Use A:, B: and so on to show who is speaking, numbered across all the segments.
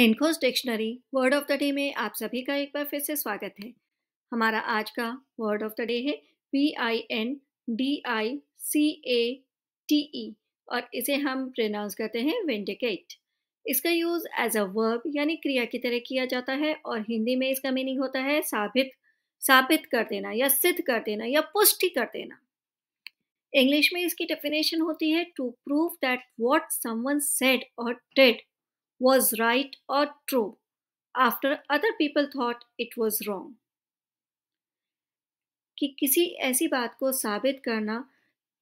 A: हिंदकोज dictionary word of the day में आप सभी का एक बार फिर से स्वागत है हमारा आज का वर्ड ऑफ द डे है P I N D I C A T E और इसे हम प्रोनाउंस करते हैं विंडिकेट इसका यूज़ एज अ वर्ब यानी क्रिया की तरह किया जाता है और हिंदी में इसका मीनिंग होता है साबित साबित कर देना या सिद्ध कर देना या पुष्टि कर देना इंग्लिश में इसकी डेफिनेशन होती है to prove that what someone said और did was right or true after other people thought it was wrong. कि किसी ऐसी बात को साबित करना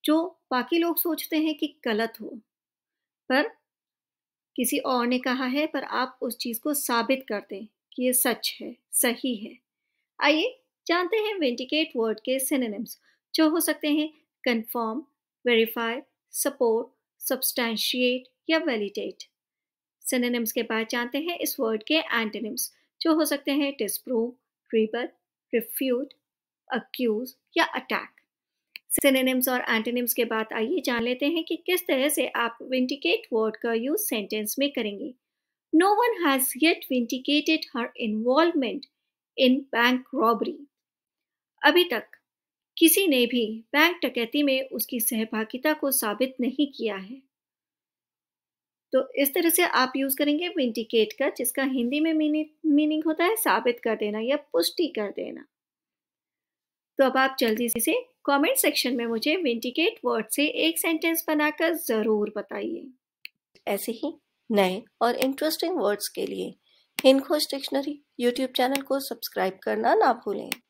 A: जो बाकी लोग सोचते हैं कि गलत हो पर किसी और ने कहा है पर आप उस चीज़ को साबित कर दें कि ये सच है सही है आइए जानते हैं वेंटिकेट वर्ड के सिनेनिम्स जो हो सकते हैं कन्फर्म वेरीफाई सपोर्ट सब्सटैंशिएट या वैलिडेट सिनेम्स के बाद जानते हैं इस वर्ड के एंटेनिम्स जो हो सकते हैं डिस्प्रूव रिबर रिफ्यूट अक्यूज या अटैक सिनेम्स और एंटेनिम्स के बाद आइए जान लेते हैं कि किस तरह से आप विंडिकेट वर्ड का यूज सेंटेंस में करेंगे no one has yet vindicated her involvement in bank robbery अभी तक किसी ने भी बैंक टकैती में उसकी सहभागिता को साबित नहीं किया है तो इस तरह से आप यूज़ करेंगे विंडिकेट का जिसका हिंदी में मीनिंग होता है साबित कर देना या पुष्टि कर देना तो अब आप जल्दी से कमेंट सेक्शन में मुझे विंडिकेट वर्ड से एक सेंटेंस बनाकर ज़रूर बताइए ऐसे ही नए और इंटरेस्टिंग वर्ड्स के लिए हिंदोज डिक्शनरी यूट्यूब चैनल को सब्सक्राइब करना ना भूलें